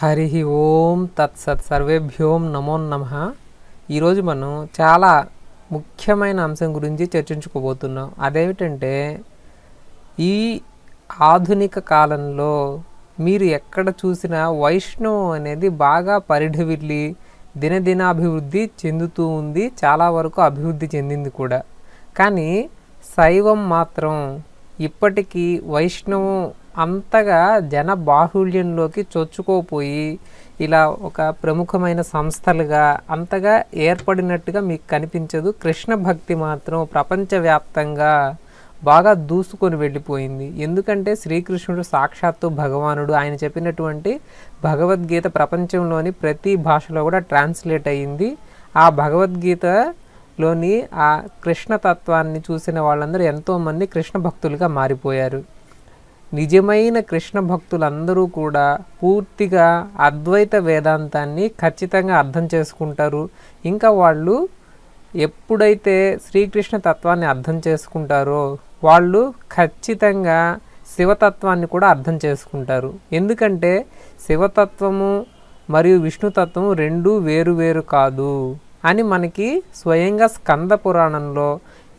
హరి ఓం తత్సత్ సర్వేభ్యోం నమో నమ ఈరోజు మనం చాలా ముఖ్యమైన అంశం గురించి చర్చించుకోబోతున్నాం అదేమిటంటే ఈ ఆధునిక కాలంలో మీరు ఎక్కడ చూసినా వైష్ణవం అనేది బాగా పరిఢవిల్లి దినదినాభివృద్ధి చెందుతూ ఉంది చాలా వరకు అభివృద్ధి చెందింది కూడా కానీ శైవం మాత్రం ఇప్పటికీ వైష్ణవం అంతగా జన బాహుళ్యంలోకి చొచ్చుకోపోయి ఇలా ఒక ప్రముఖమైన సంస్థలుగా అంతగా ఏర్పడినట్టుగా మీకు కనిపించదు కృష్ణ భక్తి మాత్రం ప్రపంచవ్యాప్తంగా బాగా దూసుకొని వెళ్ళిపోయింది ఎందుకంటే శ్రీకృష్ణుడు సాక్షాత్తు భగవానుడు ఆయన చెప్పినటువంటి భగవద్గీత ప్రపంచంలోని ప్రతి భాషలో కూడా ట్రాన్స్లేట్ అయ్యింది ఆ భగవద్గీత లోని ఆ కృష్ణతత్వాన్ని చూసిన వాళ్ళందరూ ఎంతోమంది కృష్ణ భక్తులుగా మారిపోయారు నిజమైన కృష్ణ భక్తులందరూ కూడా పూర్తిగా అద్వైత వేదాంతాన్ని ఖచ్చితంగా అర్థం చేసుకుంటారు ఇంకా వాళ్ళు ఎప్పుడైతే శ్రీకృష్ణ తత్వాన్ని అర్థం చేసుకుంటారో వాళ్ళు ఖచ్చితంగా శివతత్వాన్ని కూడా అర్థం చేసుకుంటారు ఎందుకంటే శివతత్వము మరియు విష్ణుతత్వము రెండు వేరు వేరు కాదు అని మనకి స్వయంగా స్కంద పురాణంలో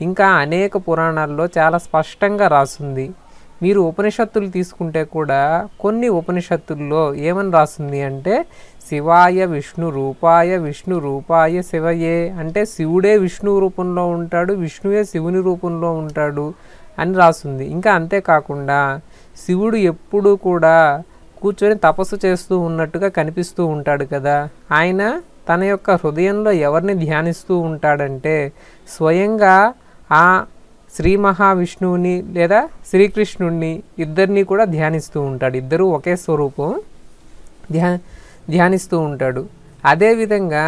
ఇంకా అనేక పురాణాల్లో చాలా స్పష్టంగా రాసుంది మీరు ఉపనిషత్తులు తీసుకుంటే కూడా కొన్ని ఉపనిషత్తుల్లో ఏమని రాస్తుంది అంటే శివాయ విష్ణు రూపాయ విష్ణు రూపాయ శివయే అంటే శివుడే విష్ణు రూపంలో ఉంటాడు విష్ణువే శివుని రూపంలో ఉంటాడు అని రాస్తుంది ఇంకా అంతేకాకుండా శివుడు ఎప్పుడూ కూడా కూర్చొని తపస్సు చేస్తూ ఉన్నట్టుగా కనిపిస్తూ ఉంటాడు కదా ఆయన తన యొక్క హృదయంలో ఎవరిని ధ్యానిస్తూ ఉంటాడంటే స్వయంగా ఆ శ్రీ మహావిష్ణువుని లేదా శ్రీకృష్ణుణ్ణి ఇద్దరిని కూడా ధ్యానిస్తూ ఉంటాడు ఇద్దరూ ఒకే స్వరూపం ధ్యా ధ్యానిస్తూ ఉంటాడు అదేవిధంగా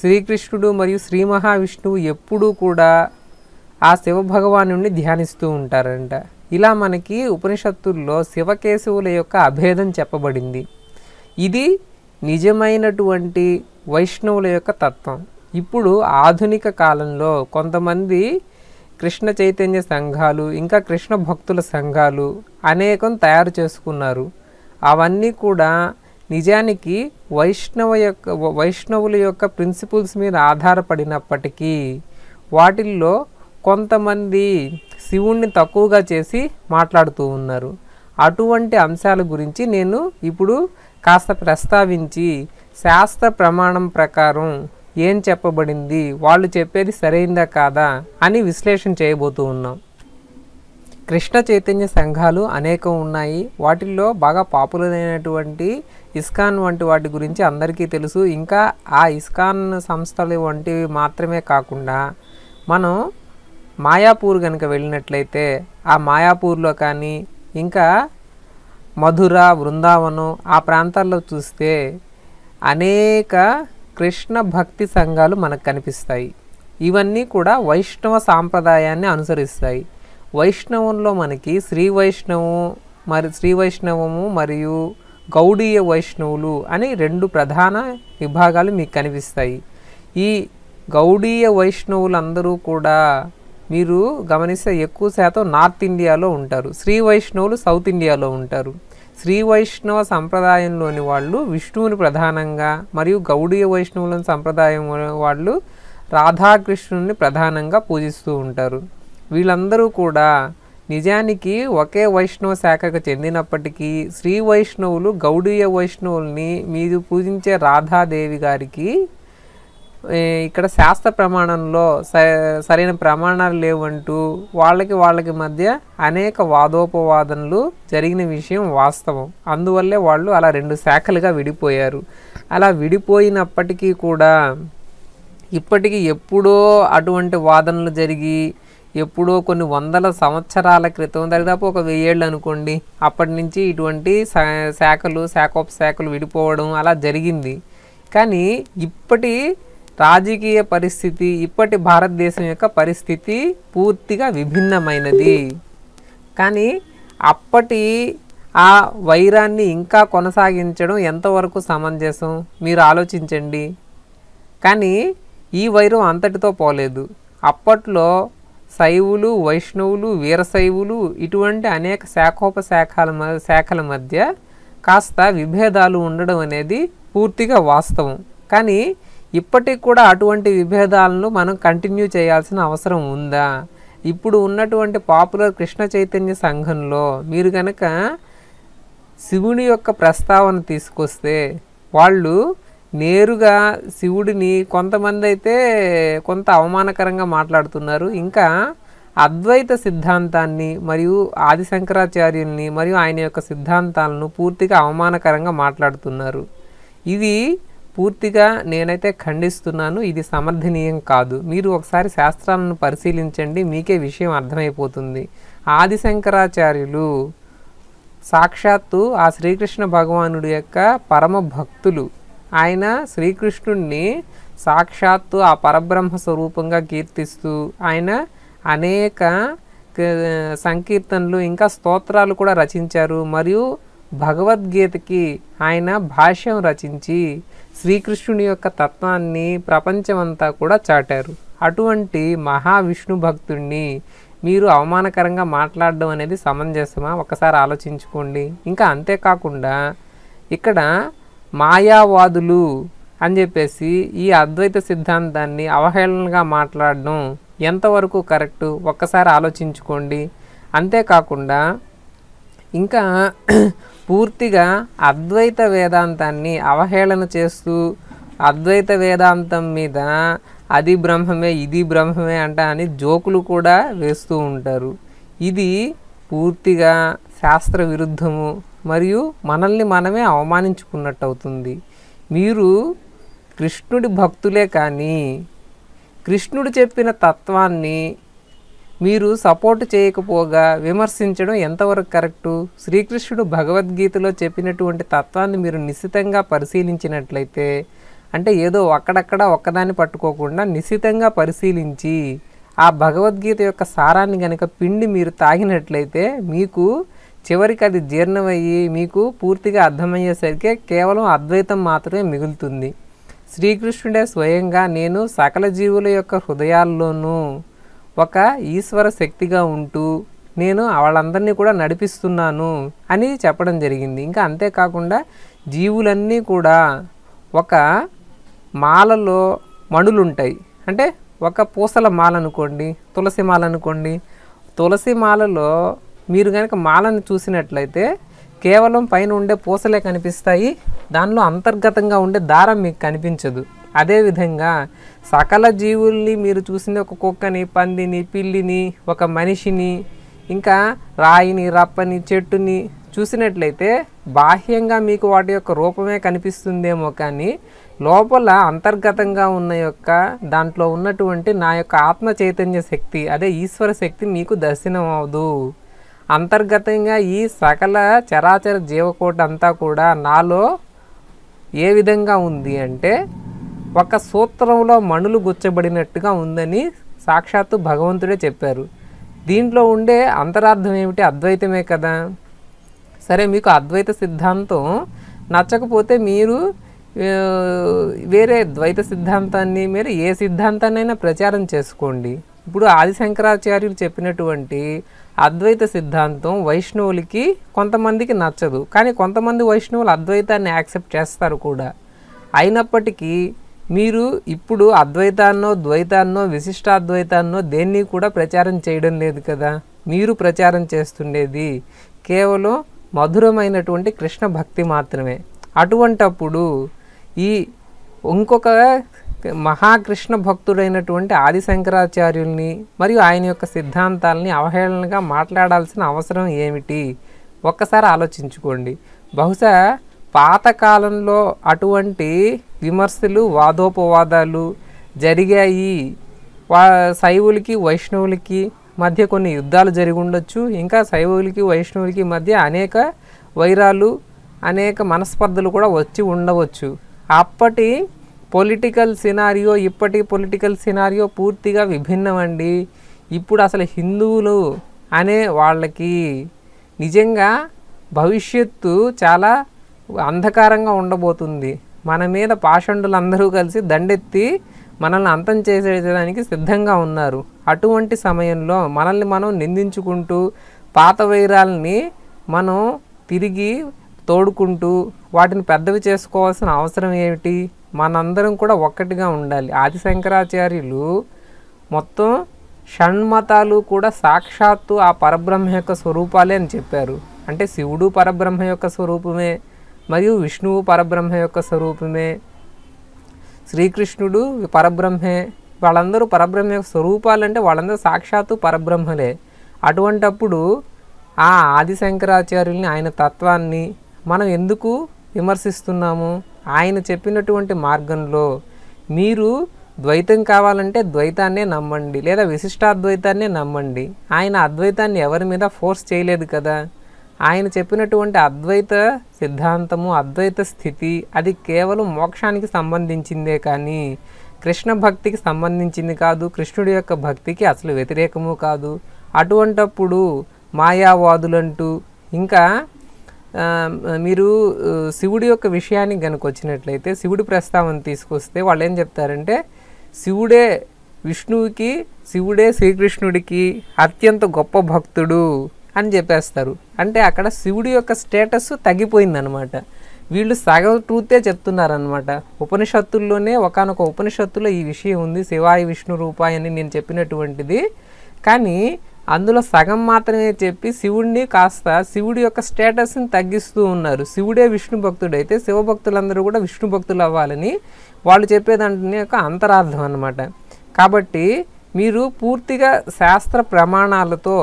శ్రీకృష్ణుడు మరియు శ్రీ మహావిష్ణువు ఎప్పుడూ కూడా ఆ శివభగవాను ధ్యానిస్తూ ఉంటారంట ఇలా మనకి ఉపనిషత్తుల్లో శివకేశవుల యొక్క అభేదం చెప్పబడింది ఇది నిజమైనటువంటి వైష్ణవుల యొక్క తత్వం ఇప్పుడు ఆధునిక కాలంలో కొంతమంది కృష్ణ చైతన్య సంఘాలు ఇంకా కృష్ణ భక్తుల సంఘాలు అనేకం తయారు చేసుకున్నారు అవన్నీ కూడా నిజానికి వైష్ణవ యొక్క వైష్ణవుల యొక్క ప్రిన్సిపల్స్ మీద ఆధారపడినప్పటికీ వాటిల్లో కొంతమంది శివుణ్ణి తక్కువగా చేసి మాట్లాడుతూ ఉన్నారు అటువంటి అంశాల గురించి నేను ఇప్పుడు కాస్త ప్రస్తావించి శాస్త్ర ప్రమాణం ప్రకారం ఏం చెప్పబడింది వాళ్ళు చెప్పేది సరైందా కాదా అని విశ్లేషణ చేయబోతూ ఉన్నాం కృష్ణ చైతన్య సంఘాలు అనేకం ఉన్నాయి వాటిల్లో బాగా పాపులర్ అయినటువంటి ఇస్కాన్ వంటి వాటి గురించి అందరికీ తెలుసు ఇంకా ఆ ఇస్కాన్ సంస్థలు వంటివి మాత్రమే కాకుండా మనం మాయాపూర్ కనుక వెళ్ళినట్లయితే ఆ మాయాపూర్లో కానీ ఇంకా మధుర బృందావనం ఆ ప్రాంతాల్లో చూస్తే అనేక కృష్ణ భక్తి సంఘాలు మనకు కనిపిస్తాయి ఇవన్నీ కూడా వైష్ణవ సాంప్రదాయాన్ని అనుసరిస్తాయి వైష్ణవంలో మనకి శ్రీ వైష్ణవం మరి శ్రీ వైష్ణవము మరియు గౌడీయ వైష్ణవులు అని రెండు ప్రధాన విభాగాలు మీకు కనిపిస్తాయి ఈ గౌడీయ వైష్ణవులందరూ కూడా మీరు గమనిస్తే ఎక్కువ శాతం నార్త్ ఇండియాలో ఉంటారు శ్రీ వైష్ణవులు సౌత్ ఇండియాలో ఉంటారు శ్రీ వైష్ణవ సంప్రదాయంలోని వాళ్ళు విష్ణువుని ప్రధానంగా మరియు గౌడీయ వైష్ణవులను సంప్రదాయం వాళ్ళు రాధాకృష్ణుని ప్రధానంగా పూజిస్తూ ఉంటారు వీళ్ళందరూ కూడా నిజానికి ఒకే వైష్ణవ శాఖకు చెందినప్పటికీ శ్రీ వైష్ణవులు గౌడీయ వైష్ణవుల్ని మీరు పూజించే రాధాదేవి గారికి ఇక్కడ శాస్త్ర ప్రమాణంలో సరైన ప్రమాణాలు లేవంటూ వాళ్ళకి వాళ్ళకి మధ్య అనేక వాదోపవాదనలు జరిగిన విషయం వాస్తవం అందువల్లే వాళ్ళు అలా రెండు శాఖలుగా విడిపోయారు అలా విడిపోయినప్పటికీ కూడా ఇప్పటికీ ఎప్పుడో అటువంటి వాదనలు జరిగి ఎప్పుడో కొన్ని వందల సంవత్సరాల క్రితం దాదాపు ఒక వెయ్యేళ్ళు అనుకోండి అప్పటి నుంచి ఇటువంటి శాఖలు శాఖోపశాఖలు విడిపోవడం అలా జరిగింది కానీ ఇప్పటి రాజకీయ పరిస్థితి ఇప్పటి భారతదేశం యొక్క పరిస్థితి పూర్తిగా విభిన్నమైనది కానీ అప్పటి ఆ వైరాన్ని ఇంకా కొనసాగించడం ఎంతవరకు సమంజసం మీరు ఆలోచించండి కానీ ఈ వైరం అంతటితో పోలేదు అప్పట్లో శైవులు వైష్ణవులు వీరశైవులు ఇటువంటి అనేక శాఖోపశాఖల శాఖల మధ్య కాస్త విభేదాలు ఉండడం అనేది పూర్తిగా వాస్తవం కానీ ఇప్పటికి కూడా అటువంటి విభేదాలను మనం కంటిన్యూ చేయాల్సిన అవసరం ఉందా ఇప్పుడు ఉన్నటువంటి పాపులర్ కృష్ణ చైతన్య సంఘంలో మీరు కనుక శివుని యొక్క ప్రస్తావన తీసుకొస్తే వాళ్ళు నేరుగా శివుడిని కొంతమంది అయితే కొంత అవమానకరంగా మాట్లాడుతున్నారు ఇంకా అద్వైత సిద్ధాంతాన్ని మరియు ఆది శంకరాచార్యుల్ని మరియు ఆయన యొక్క సిద్ధాంతాలను పూర్తిగా అవమానకరంగా మాట్లాడుతున్నారు ఇది పూర్తిగా నేనైతే ఖండిస్తున్నాను ఇది సమర్థనీయం కాదు మీరు ఒకసారి శాస్త్రాలను పరిశీలించండి మీకే విషయం అర్థమైపోతుంది ఆది శంకరాచార్యులు సాక్షాత్తు ఆ శ్రీకృష్ణ భగవానుడి యొక్క పరమ భక్తులు ఆయన శ్రీకృష్ణుణ్ణి సాక్షాత్తు ఆ పరబ్రహ్మ స్వరూపంగా కీర్తిస్తూ ఆయన అనేక సంకీర్తనలు ఇంకా స్తోత్రాలు కూడా రచించారు మరియు భగవద్గీతకి ఆయన భాష్యం రచించి శ్రీకృష్ణుని యొక్క తత్వాన్ని ప్రపంచమంతా కూడా చాటారు అటువంటి మహావిష్ణు భక్తుడిని మీరు అవమానకరంగా మాట్లాడడం అనేది సమంజసమా ఒకసారి ఆలోచించుకోండి ఇంకా అంతేకాకుండా ఇక్కడ మాయావాదులు అని చెప్పేసి ఈ అద్వైత సిద్ధాంతాన్ని అవహేళనగా మాట్లాడడం ఎంతవరకు కరెక్టు ఒక్కసారి ఆలోచించుకోండి అంతేకాకుండా ఇంకా పూర్తిగా అద్వైత వేదాంతాన్ని అవహేళన చేస్తూ అద్వైత వేదాంతం మీద అది బ్రహ్మమే ఇది బ్రహ్మమే అంట అని జోకులు కూడా వేస్తూ ఉంటారు ఇది పూర్తిగా శాస్త్ర విరుద్ధము మరియు మనల్ని మనమే అవమానించుకున్నట్టు అవుతుంది మీరు కృష్ణుడి భక్తులే కానీ కృష్ణుడు చెప్పిన తత్వాన్ని మీరు సపోర్ట్ చేయకపోగా విమర్శించడం ఎంతవరకు కరెక్టు శ్రీకృష్ణుడు భగవద్గీతలో చెప్పినటువంటి తత్వాన్ని మీరు నిశ్చితంగా పరిశీలించినట్లయితే అంటే ఏదో అక్కడక్కడ ఒక్కదాన్ని పట్టుకోకుండా నిశ్చితంగా పరిశీలించి ఆ భగవద్గీత యొక్క సారాన్ని గనక పిండి మీరు తాగినట్లయితే మీకు చివరికి అది జీర్ణమయ్యి మీకు పూర్తిగా అర్థమయ్యేసరికి కేవలం అద్వైతం మాత్రమే మిగులుతుంది శ్రీకృష్ణుడే స్వయంగా నేను సకల జీవుల యొక్క హృదయాల్లోనూ ఒక ఈశ్వర శక్తిగా ఉంటూ నేను వాళ్ళందరినీ కూడా నడిపిస్తున్నాను అని చెప్పడం జరిగింది ఇంకా అంతేకాకుండా జీవులన్నీ కూడా ఒక మాలలో మణులుంటాయి అంటే ఒక పూసల మాల అనుకోండి తులసి మాల అనుకోండి తులసి మాలలో మీరు కనుక మాలను చూసినట్లయితే కేవలం పైన ఉండే పూసలే కనిపిస్తాయి దానిలో అంతర్గతంగా ఉండే దారం మీకు కనిపించదు అదేవిధంగా సకల జీవుల్ని మీరు చూసింది ఒక కుక్కని పందిని పిల్లిని ఒక మనిషిని ఇంకా రాయిని రప్పని చెట్టుని చూసినట్లయితే బాహ్యంగా మీకు వాటి యొక్క రూపమే కనిపిస్తుందేమో కానీ లోపల అంతర్గతంగా ఉన్న యొక్క దాంట్లో ఉన్నటువంటి నా యొక్క ఆత్మ చైతన్య శక్తి అదే ఈశ్వర శక్తి మీకు దర్శనం అవదు అంతర్గతంగా ఈ సకల చరాచర జీవకోట అంతా కూడా నాలో ఏ విధంగా ఉంది అంటే ఒక సూత్రంలో మణులు గుచ్చబడినట్టుగా ఉందని సాక్షాత్తు భగవంతుడే చెప్పారు దీంట్లో ఉండే అంతరార్థం ఏమిటి అద్వైతమే కదా సరే మీకు అద్వైత సిద్ధాంతం నచ్చకపోతే మీరు వేరే ద్వైత సిద్ధాంతాన్ని మీరు ఏ సిద్ధాంతాన్నైనా ప్రచారం చేసుకోండి ఇప్పుడు ఆది శంకరాచార్యులు చెప్పినటువంటి అద్వైత సిద్ధాంతం వైష్ణవులకి కొంతమందికి నచ్చదు కానీ కొంతమంది వైష్ణవులు అద్వైతాన్ని యాక్సెప్ట్ చేస్తారు కూడా అయినప్పటికీ మీరు ఇప్పుడు అద్వైతాన్నో ద్వైతాన్నో విశిష్టాద్వైతాన్నో దేన్ని కూడా ప్రచారం చేయడం లేదు కదా మీరు ప్రచారం చేస్తుండేది కేవలం మధురమైనటువంటి కృష్ణ భక్తి మాత్రమే అటువంటప్పుడు ఈ ఇంకొక మహాకృష్ణ భక్తుడైనటువంటి ఆది శంకరాచార్యుల్ని మరియు ఆయన యొక్క సిద్ధాంతాలని అవహేళనగా మాట్లాడాల్సిన అవసరం ఏమిటి ఒక్కసారి ఆలోచించుకోండి బహుశా పాతకాలంలో అటువంటి విమర్శలు వాదోపవాదాలు జరిగాయి వా శైవులకి వైష్ణవులకి మధ్య కొన్ని యుద్ధాలు జరిగి ఉండొచ్చు ఇంకా శైవులకి వైష్ణవులకి మధ్య అనేక వైరాలు అనేక మనస్పర్ధలు కూడా వచ్చి ఉండవచ్చు అప్పటి పొలిటికల్ సినారియో ఇప్పటి పొలిటికల్ సినారియో పూర్తిగా విభిన్నమండి ఇప్పుడు అసలు హిందువులు అనే వాళ్ళకి నిజంగా భవిష్యత్తు చాలా అంధకారంగా ఉండబోతుంది మన మీద పాషండులందరూ కలిసి దండెత్తి మనల్ని అంతం చేసేయడానికి సిద్ధంగా ఉన్నారు అటువంటి సమయంలో మనల్ని మనం నిందించుకుంటూ పాత వైరాల్ని మనం తిరిగి తోడుకుంటూ వాటిని పెద్దవి చేసుకోవాల్సిన అవసరం ఏమిటి మనందరం కూడా ఒక్కటిగా ఉండాలి ఆది శంకరాచార్యులు మొత్తం షణ్మతాలు కూడా సాక్షాత్తు ఆ పరబ్రహ్మ యొక్క స్వరూపాలే అని చెప్పారు అంటే శివుడు పరబ్రహ్మ యొక్క స్వరూపమే మరియు విష్ణువు పరబ్రహ్మ యొక్క స్వరూపమే శ్రీకృష్ణుడు పరబ్రహ్మే వాళ్ళందరూ పరబ్రహ్మ యొక్క స్వరూపాలంటే వాళ్ళందరూ సాక్షాత్తు పరబ్రహ్మలే అటువంటప్పుడు ఆ ఆది శంకరాచార్యుల్ని ఆయన తత్వాన్ని మనం ఎందుకు విమర్శిస్తున్నాము ఆయన చెప్పినటువంటి మార్గంలో మీరు ద్వైతం కావాలంటే ద్వైతాన్నే నమ్మండి లేదా విశిష్టాద్వైతాన్నే నమ్మండి ఆయన అద్వైతాన్ని ఎవరి మీద ఫోర్స్ చేయలేదు కదా ఆయన చెప్పినటువంటి అద్వైత సిద్ధాంతము అద్వైత స్థితి అది కేవలం మోక్షానికి సంబంధించిందే కానీ కృష్ణ భక్తికి సంబంధించింది కాదు కృష్ణుడి యొక్క భక్తికి అసలు వ్యతిరేకము కాదు అటువంటప్పుడు మాయావాదులంటూ ఇంకా మీరు శివుడి యొక్క విషయానికి కనుక వచ్చినట్లయితే శివుడి ప్రస్తావన తీసుకొస్తే వాళ్ళు ఏం చెప్తారంటే శివుడే విష్ణువుకి శివుడే శ్రీకృష్ణుడికి అత్యంత గొప్ప భక్తుడు అని చెప్పేస్తారు అంటే అక్కడ శివుడి యొక్క స్టేటస్ తగ్గిపోయిందనమాట వీళ్ళు సగ ట్రూతే చెప్తున్నారనమాట ఉపనిషత్తుల్లోనే ఒకనొక ఉపనిషత్తులో ఈ విషయం ఉంది శివాయి విష్ణు రూపాయి అని నేను చెప్పినటువంటిది కానీ అందులో సగం మాత్రమే చెప్పి శివుడిని కాస్త శివుడి యొక్క స్టేటస్ని తగ్గిస్తూ ఉన్నారు శివుడే విష్ణు భక్తుడైతే శివభక్తులందరూ కూడా విష్ణు భక్తులు అవ్వాలని వాళ్ళు చెప్పేదంటే యొక్క అంతరార్థం అనమాట కాబట్టి మీరు పూర్తిగా శాస్త్ర ప్రమాణాలతో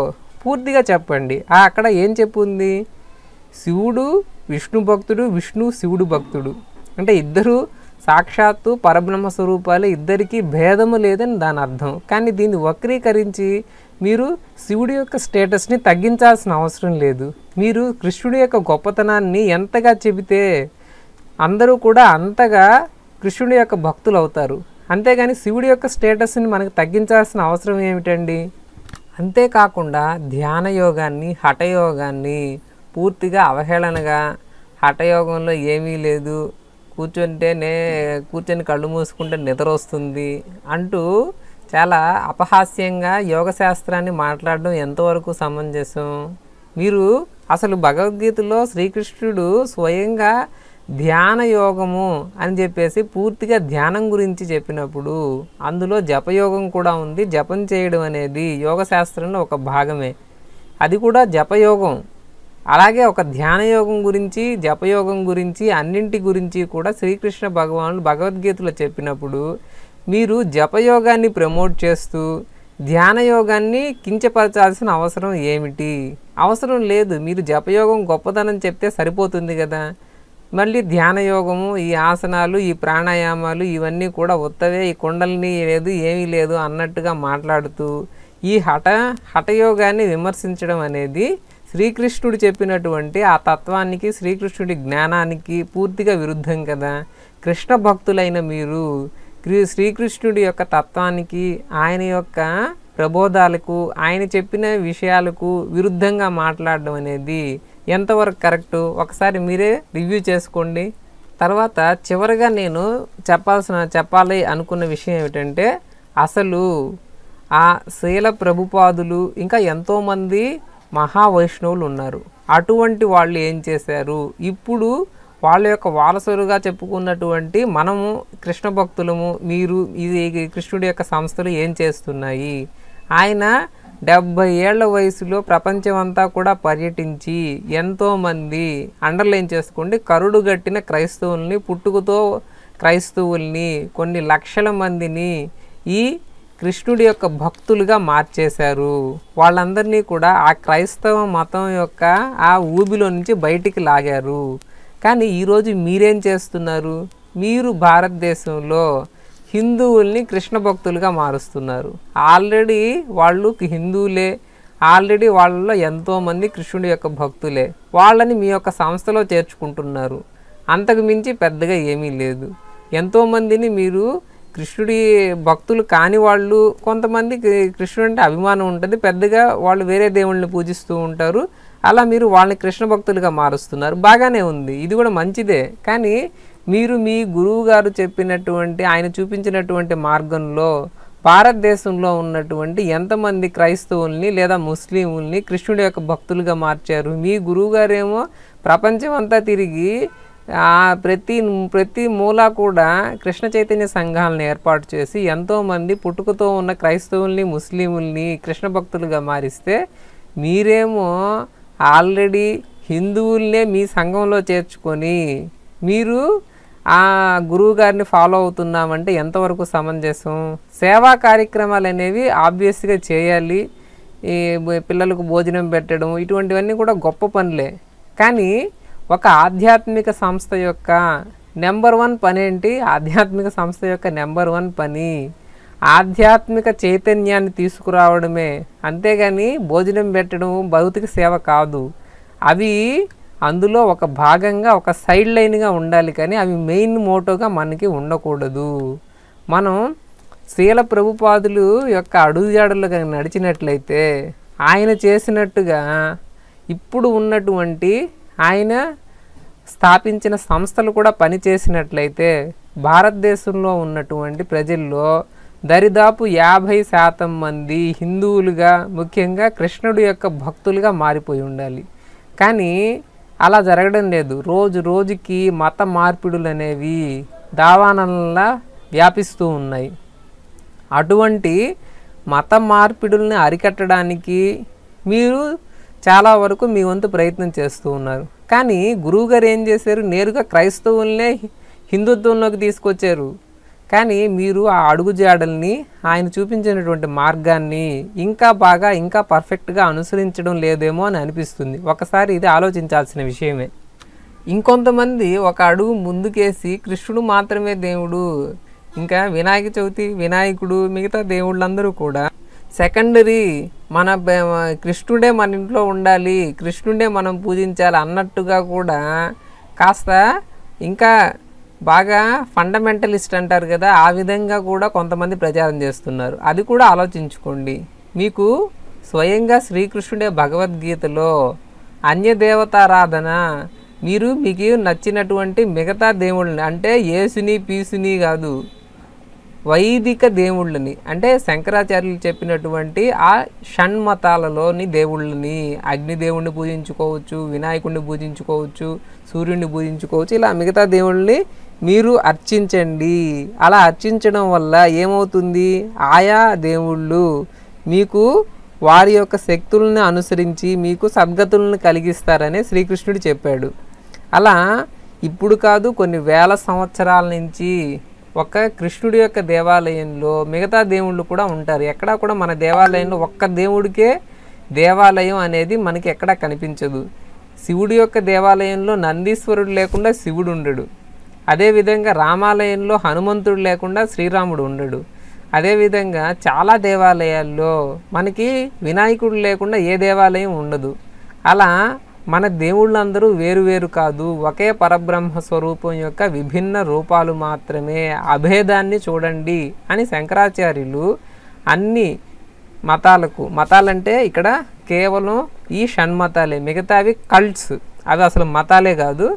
పూర్తిగా చెప్పండి అక్కడ ఏం చెప్పు ఉంది శివుడు విష్ణు భక్తుడు విష్ణు శివుడు భక్తుడు అంటే ఇద్దరు సాక్షాత్తు పరబ్రహ్మ స్వరూపాలు ఇద్దరికీ భేదము లేదని దాని అర్థం కానీ దీన్ని వక్రీకరించి మీరు శివుడి యొక్క స్టేటస్ని తగ్గించాల్సిన అవసరం లేదు మీరు కృష్ణుడి యొక్క గొప్పతనాన్ని ఎంతగా చెబితే అందరూ కూడా అంతగా కృష్ణుడి యొక్క భక్తులు అవుతారు అంతేగాని శివుడి యొక్క స్టేటస్ని మనకు తగ్గించాల్సిన అవసరం ఏమిటండి అంతేకాకుండా ధ్యాన యోగాన్ని హఠయోగాన్ని పూర్తిగా అవహేళనగా హఠయోగంలో ఏమీ లేదు కూర్చుంటేనే కూర్చొని కళ్ళు మూసుకుంటే నిద్ర వస్తుంది అంటూ చాలా అపహాస్యంగా యోగ శాస్త్రాన్ని మాట్లాడడం ఎంతవరకు సమంజసం మీరు అసలు భగవద్గీతలో శ్రీకృష్ణుడు స్వయంగా ధ్యాన యోగము అని చెప్పేసి పూర్తిగా ధ్యానం గురించి చెప్పినప్పుడు అందులో జపయోగం కూడా ఉంది జపం చేయడం అనేది యోగ శాస్త్రంలో ఒక భాగమే అది కూడా జపయోగం అలాగే ఒక ధ్యానయోగం గురించి జపయోగం గురించి అన్నింటి గురించి కూడా శ్రీకృష్ణ భగవానుడు భగవద్గీతలో చెప్పినప్పుడు మీరు జపయోగాన్ని ప్రమోట్ చేస్తూ ధ్యానయోగాన్ని కించపరచాల్సిన అవసరం ఏమిటి అవసరం లేదు మీరు జపయోగం గొప్పదనం చెప్తే సరిపోతుంది కదా మళ్ళీ ధ్యాన యోగము ఈ ఆసనాలు ఈ ప్రాణాయామాలు ఇవన్నీ కూడా ఉత్తవే ఈ కుండలిని లేదు ఏమీ లేదు అన్నట్టుగా మాట్లాడుతూ ఈ హఠ హఠయోగాన్ని విమర్శించడం అనేది శ్రీకృష్ణుడు చెప్పినటువంటి ఆ తత్వానికి శ్రీకృష్ణుడి జ్ఞానానికి పూర్తిగా విరుద్ధం కదా కృష్ణ భక్తులైన మీరు శ్రీకృష్ణుడి యొక్క తత్వానికి ఆయన యొక్క ప్రబోధాలకు ఆయన చెప్పిన విషయాలకు విరుద్ధంగా మాట్లాడడం అనేది ఎంతవరకు కరెక్టు ఒకసారి మీరే రివ్యూ చేసుకోండి తర్వాత చివరిగా నేను చెప్పాల్సిన చెప్పాలి అనుకున్న విషయం ఏమిటంటే అసలు ఆ శీల ప్రభుపాదులు ఇంకా ఎంతోమంది మహావైష్ణవులు ఉన్నారు అటువంటి వాళ్ళు ఏం చేశారు ఇప్పుడు వాళ్ళ యొక్క వారసులుగా చెప్పుకున్నటువంటి మనము కృష్ణ భక్తులము మీరు ఇది కృష్ణుడి యొక్క సంస్థలు ఏం చేస్తున్నాయి ఆయన డెబ్భై ఏళ్ల వయసులో ప్రపంచమంతా కూడా పర్యటించి ఎంతోమంది అండర్లైన్ చేసుకోండి కరుడుగట్టిన క్రైస్తవుల్ని పుట్టుకతో క్రైస్తవుల్ని కొన్ని లక్షల మందిని ఈ కృష్ణుడి యొక్క భక్తులుగా మార్చేశారు వాళ్ళందరినీ కూడా ఆ క్రైస్తవ మతం యొక్క ఆ ఊబిలో నుంచి బయటికి లాగారు కానీ ఈరోజు మీరేం చేస్తున్నారు మీరు భారతదేశంలో హిందువుల్ని కృష్ణ భక్తులుగా మారుస్తున్నారు ఆల్రెడీ వాళ్ళు హిందువులే ఆల్రెడీ వాళ్ళలో ఎంతోమంది కృష్ణుడి యొక్క భక్తులే వాళ్ళని మీ యొక్క సంస్థలో చేర్చుకుంటున్నారు అంతకు మించి పెద్దగా ఏమీ లేదు ఎంతోమందిని మీరు కృష్ణుడి భక్తులు కాని వాళ్ళు కొంతమంది కృష్ణుడు అంటే అభిమానం ఉంటుంది పెద్దగా వాళ్ళు వేరే దేవుళ్ళని పూజిస్తూ ఉంటారు అలా మీరు వాళ్ళని కృష్ణ భక్తులుగా మారుస్తున్నారు బాగానే ఉంది ఇది కూడా మంచిదే కానీ మీరు మీ గురువు గారు చెప్పినటువంటి ఆయన చూపించినటువంటి మార్గంలో భారతదేశంలో ఉన్నటువంటి ఎంతమంది క్రైస్తవుల్ని లేదా ముస్లింల్ని కృష్ణుడి యొక్క భక్తులుగా మార్చారు మీ గురువుగారేమో ప్రపంచం అంతా తిరిగి ప్రతి ప్రతి మూల కూడా కృష్ణ చైతన్య సంఘాలను ఏర్పాటు చేసి ఎంతోమంది పుట్టుకతో ఉన్న క్రైస్తవుల్ని ముస్లింల్ని కృష్ణ భక్తులుగా మారిస్తే మీరేమో ఆల్రెడీ హిందువుల్నే మీ సంఘంలో చేర్చుకొని మీరు ఆ గురువు గారిని ఫాలో అవుతున్నామంటే ఎంతవరకు సమంజసం సేవా కార్యక్రమాలు అనేవి ఆబ్వియస్గా చేయాలి ఈ పిల్లలకు భోజనం పెట్టడం ఇటువంటివన్నీ కూడా గొప్ప పనులే కానీ ఒక ఆధ్యాత్మిక సంస్థ యొక్క నెంబర్ వన్ పని ఏంటి ఆధ్యాత్మిక సంస్థ యొక్క నెంబర్ వన్ పని ఆధ్యాత్మిక చైతన్యాన్ని తీసుకురావడమే అంతేగాని భోజనం పెట్టడం భౌతిక సేవ కాదు అవి అందులో ఒక భాగంగా ఒక సైడ్ లైన్గా ఉండాలి కానీ అవి మెయిన్ మోటోగా మనకి ఉండకూడదు మనం శ్రీల ప్రభుపాదులు యొక్క అడుగుజాడల్లో కానీ నడిచినట్లయితే ఆయన చేసినట్టుగా ఇప్పుడు ఉన్నటువంటి ఆయన స్థాపించిన సంస్థలు కూడా పనిచేసినట్లయితే భారతదేశంలో ఉన్నటువంటి ప్రజల్లో దరిదాపు యాభై శాతం మంది హిందువులుగా ముఖ్యంగా కృష్ణుడు యొక్క భక్తులుగా మారిపోయి ఉండాలి కానీ అలా జరగడం లేదు రోజు రోజుకి మత మార్పిడులు అనేవి దావానంలా వ్యాపిస్తూ ఉన్నాయి అటువంటి మత మార్పిడుల్ని అరికట్టడానికి మీరు చాలా వరకు మీ వంతు ప్రయత్నం చేస్తూ ఉన్నారు కానీ గురువుగారు ఏం చేశారు నేరుగా క్రైస్తవులనే హిందుత్వంలోకి తీసుకొచ్చారు కానీ మీరు ఆ అడుగు జాడల్ని ఆయన చూపించినటువంటి మార్గాన్ని ఇంకా బాగా ఇంకా పర్ఫెక్ట్గా అనుసరించడం లేదేమో అని అనిపిస్తుంది ఒకసారి ఇది ఆలోచించాల్సిన విషయమే ఇంకొంతమంది ఒక అడుగు ముందుకేసి కృష్ణుడు మాత్రమే దేవుడు ఇంకా వినాయక చవితి వినాయకుడు మిగతా దేవుళ్ళందరూ కూడా సెకండరీ మన కృష్ణుడే మన ఇంట్లో ఉండాలి కృష్ణుడే మనం పూజించాలి అన్నట్టుగా కూడా కాస్త ఇంకా బాగా ఫండమెంటలిస్ట్ అంటారు కదా ఆ విధంగా కూడా కొంతమంది ప్రచారం చేస్తున్నారు అది కూడా ఆలోచించుకోండి మీకు స్వయంగా శ్రీకృష్ణుడే భగవద్గీతలో అన్యదేవతారాధన మీరు మీకు నచ్చినటువంటి మిగతా దేవుళ్ళని అంటే యేసుని పీసుని కాదు వైదిక దేవుళ్ళని అంటే శంకరాచార్యులు చెప్పినటువంటి ఆ షణ్మతాలలోని దేవుళ్ళని అగ్నిదేవుణ్ణి పూజించుకోవచ్చు వినాయకుడిని పూజించుకోవచ్చు సూర్యుడిని పూజించుకోవచ్చు ఇలా మిగతా దేవుళ్ళని మీరు అర్చించండి అలా అర్చించడం వల్ల ఏమవుతుంది ఆయా దేవుళ్ళు మీకు వారి యొక్క శక్తులను అనుసరించి మీకు సద్గతులను కలిగిస్తారని శ్రీకృష్ణుడు చెప్పాడు అలా ఇప్పుడు కాదు కొన్ని వేల సంవత్సరాల నుంచి ఒక కృష్ణుడి యొక్క దేవాలయంలో మిగతా దేవుళ్ళు కూడా ఉంటారు ఎక్కడా కూడా మన దేవాలయంలో ఒక్క దేవుడికే దేవాలయం అనేది మనకి ఎక్కడా కనిపించదు శివుడి యొక్క దేవాలయంలో నందీశ్వరుడు లేకుండా శివుడు ఉండడు అదేవిధంగా రామాలయంలో హనుమంతుడు లేకుండా శ్రీరాముడు ఉండడు అదేవిధంగా చాలా దేవాలయాల్లో మనకి వినాయకుడు లేకుండా ఏ దేవాలయం ఉండదు అలా మన దేవుళ్ళందరూ వేరువేరు కాదు ఒకే పరబ్రహ్మ స్వరూపం యొక్క విభిన్న రూపాలు మాత్రమే అభేదాన్ని చూడండి అని శంకరాచార్యులు అన్ని మతాలకు మతాలంటే ఇక్కడ కేవలం ఈ షణ్మతాలే మిగతావి కల్ట్స్ అవి అసలు మతాలే కాదు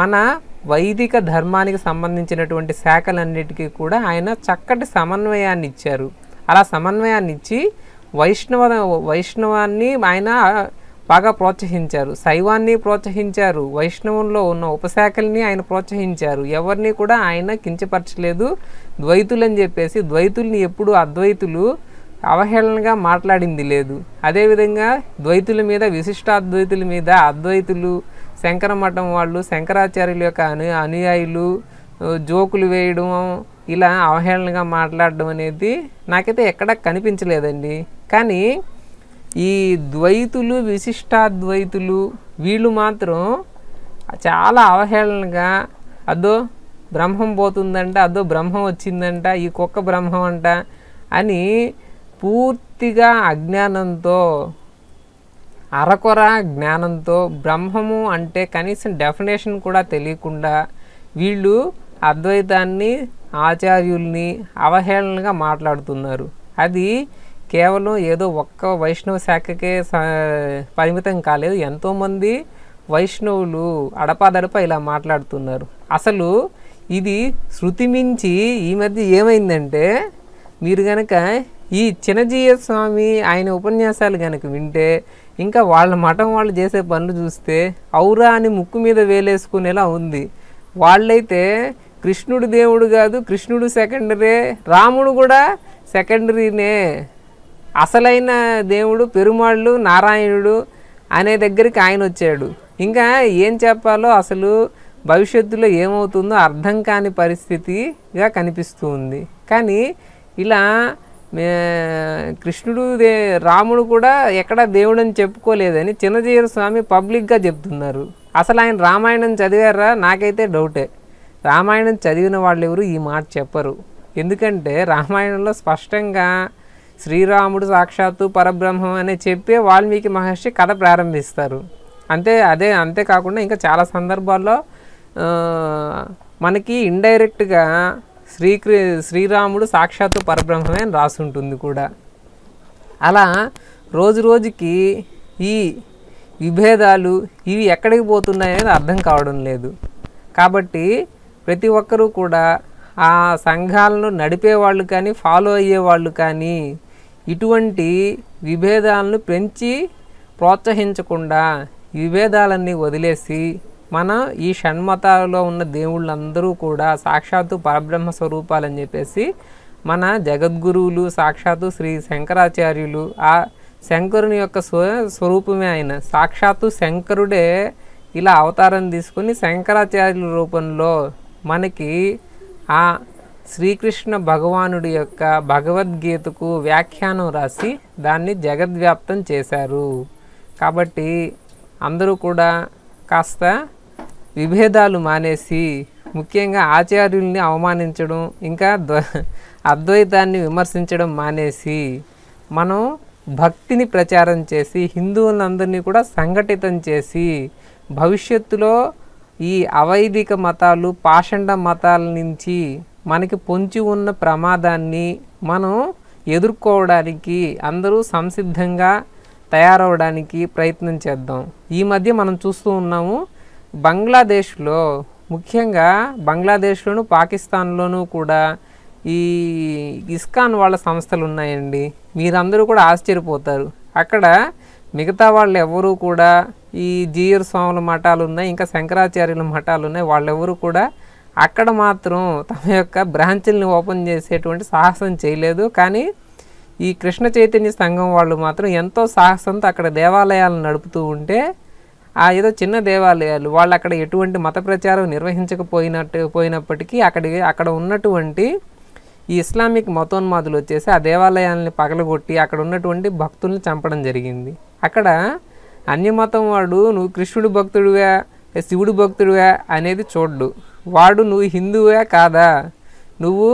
మన వైదిక ధర్మానికి సంబంధించినటువంటి శాఖలన్నిటికీ కూడా ఆయన చక్కటి సమన్వయాన్ని ఇచ్చారు అలా సమన్వయాన్ని ఇచ్చి వైష్ణవ వైష్ణవాన్ని ఆయన బాగా ప్రోత్సహించారు శైవాన్ని ప్రోత్సహించారు వైష్ణవంలో ఉన్న ఉపశాఖల్ని ఆయన ప్రోత్సహించారు ఎవరిని కూడా ఆయన కించపరచలేదు ద్వైతులని చెప్పేసి ద్వైతుల్ని ఎప్పుడు అద్వైతులు అవహేళనగా మాట్లాడింది లేదు అదేవిధంగా ద్వైతుల మీద విశిష్టాద్వైతుల మీద అద్వైతులు శంకర మఠం వాళ్ళు శంకరాచార్యుల యొక్క అను అనుయాయులు జోకులు వేయడం ఇలా అవహేళనగా మాట్లాడడం అనేది నాకైతే ఎక్కడ కనిపించలేదండి కానీ ఈ ద్వైతులు విశిష్టాద్వైతులు వీళ్ళు మాత్రం చాలా అవహేళనగా అదో బ్రహ్మం పోతుందంట అదో బ్రహ్మం వచ్చిందంట ఈ కుక్క బ్రహ్మం అంట అని పూర్తిగా అజ్ఞానంతో అరకొర జ్ఞానంతో బ్రహ్మము అంటే కనీసం డెఫినేషన్ కూడా తెలియకుండా వీళ్ళు అద్వైతాన్ని ఆచార్యుల్ని అవహేళనగా మాట్లాడుతున్నారు అది కేవలం ఏదో ఒక్క వైష్ణవ శాఖకే పరిమితం కాలేదు ఎంతోమంది వైష్ణవులు అడపాదడప ఇలా మాట్లాడుతున్నారు అసలు ఇది శృతి మించి ఈ మధ్య ఏమైందంటే మీరు కనుక ఈ చిన్నజీయ స్వామి ఆయన ఉపన్యాసాలు కనుక వింటే ఇంకా వాళ్ళ మఠం వాళ్ళు చేసే పనులు చూస్తే ఔరా అని ముక్కు మీద వేలేసుకునేలా ఉంది వాళ్ళైతే కృష్ణుడు దేవుడు కాదు కృష్ణుడు సెకండరీ రాముడు కూడా సెకండరీనే అసలైన దేవుడు పెరుమాళ్ళు నారాయణుడు అనే దగ్గరికి ఆయన వచ్చాడు ఇంకా ఏం చెప్పాలో అసలు భవిష్యత్తులో ఏమవుతుందో అర్థం కాని పరిస్థితిగా కనిపిస్తుంది కానీ ఇలా కృష్ణుడు దే రాముడు కూడా ఎక్కడ దేవుడని చెప్పుకోలేదని చిన్నజీయర స్వామి పబ్లిక్గా చెప్తున్నారు అసలు ఆయన రామాయణం చదివారా నాకైతే డౌటే రామాయణం చదివిన వాళ్ళు ఎవరు ఈ మాట చెప్పరు ఎందుకంటే రామాయణంలో స్పష్టంగా శ్రీరాముడు సాక్షాత్తు పరబ్రహ్మం అని చెప్పే వాల్మీకి మహర్షి కథ ప్రారంభిస్తారు అంతే అదే అంతేకాకుండా ఇంకా చాలా సందర్భాల్లో మనకి ఇండైరెక్ట్గా శ్రీకృ శ్రీరాముడు సాక్షాత్తు పరబ్రహ్మమే అని రాసుంటుంది కూడా అలా రోజు రోజుకి ఈ విభేదాలు ఇవి ఎక్కడికి పోతున్నాయనేది అర్థం కావడం లేదు కాబట్టి ప్రతి ఒక్కరూ కూడా ఆ సంఘాలను నడిపేవాళ్ళు కానీ ఫాలో అయ్యేవాళ్ళు కానీ ఇటువంటి విభేదాలను పెంచి ప్రోత్సహించకుండా విభేదాలన్నీ వదిలేసి మన ఈ షణ్మతాలలో ఉన్న దేవుళ్ళందరూ కూడా సాక్షాత్తు పరబ్రహ్మ స్వరూపాలని చెప్పేసి మన జగద్గురువులు సాక్షాత్తు శ్రీ శంకరాచార్యులు ఆ శంకరుని యొక్క స్వ స్వరూపమే ఆయన సాక్షాత్తు శంకరుడే ఇలా అవతారం తీసుకుని శంకరాచార్యుల రూపంలో మనకి ఆ శ్రీకృష్ణ భగవానుడి యొక్క భగవద్గీతకు వ్యాఖ్యానం రాసి దాన్ని జగద్వ్యాప్తం చేశారు కాబట్టి అందరూ కూడా కాస్త విభేదాలు మానేసి ముఖ్యంగా ఆచార్యుల్ని అవమానించడం ఇంకా అద్వైతాన్ని విమర్శించడం మానేసి మనం భక్తిని ప్రచారం చేసి హిందువులందరినీ కూడా సంఘటితం చేసి భవిష్యత్తులో ఈ అవైదిక మతాలు పాషండ మతాల నుంచి మనకి పొంచి ఉన్న ప్రమాదాన్ని మనం ఎదుర్కోవడానికి అందరూ సంసిద్ధంగా తయారవడానికి ప్రయత్నం చేద్దాం ఈ మధ్య మనం చూస్తూ ఉన్నాము బంగ్లాదేశ్లో ముఖ్యంగా బంగ్లాదేశ్లోను పాకిస్తాన్లోనూ కూడా ఈ ఇస్కాన్ వాళ్ళ సంస్థలు ఉన్నాయండి మీరందరూ కూడా ఆశ్చర్యపోతారు అక్కడ మిగతా వాళ్ళు ఎవరూ కూడా ఈ జీయర్ స్వాముల మఠాలు ఉన్నాయి ఇంకా శంకరాచార్యుల మఠాలు ఉన్నాయి వాళ్ళెవరూ కూడా అక్కడ మాత్రం తమ యొక్క బ్రాంచుల్ని ఓపెన్ చేసేటువంటి సాహసం చేయలేదు కానీ ఈ కృష్ణ చైతన్య సంఘం వాళ్ళు మాత్రం ఎంతో సాహసంతో అక్కడ దేవాలయాలను నడుపుతూ ఉంటే ఆ ఏదో చిన్న దేవాలయాలు వాళ్ళు అక్కడ ఎటువంటి మత ప్రచారం నిర్వహించకపోయినట్టు పోయినప్పటికీ అక్కడి అక్కడ ఉన్నటువంటి ఈ ఇస్లామిక్ మతోన్మాదులు వచ్చేసి ఆ దేవాలయాల్ని పగలగొట్టి అక్కడ ఉన్నటువంటి భక్తుల్ని చంపడం జరిగింది అక్కడ అన్యమతం వాడు నువ్వు కృష్ణుడు భక్తుడుగా శివుడు భక్తుడుగా అనేది చూడ్డు వాడు నువ్వు హిందువే కాదా నువ్వు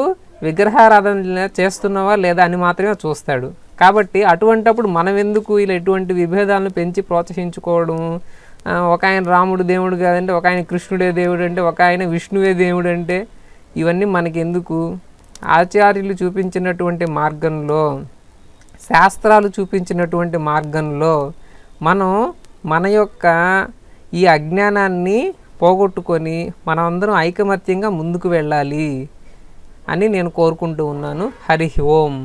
విగ్రహారాధన చేస్తున్నావా లేదా అని మాత్రమే చూస్తాడు కాబట్టి అటువంటప్పుడు మనం ఎందుకు ఇలా ఎటువంటి విభేదాలను పెంచి ప్రోత్సహించుకోవడం ఒక ఆయన రాముడు దేవుడు కాదంటే ఒక ఆయన కృష్ణుడే దేవుడు అంటే ఒక ఆయన విష్ణువే దేవుడు అంటే ఇవన్నీ మనకి ఎందుకు ఆచార్యులు చూపించినటువంటి మార్గంలో శాస్త్రాలు చూపించినటువంటి మార్గంలో మనం మన యొక్క ఈ అజ్ఞానాన్ని పోగొట్టుకొని మనమందరం ఐకమత్యంగా ముందుకు వెళ్ళాలి అని నేను కోరుకుంటూ ఉన్నాను హరి ఓం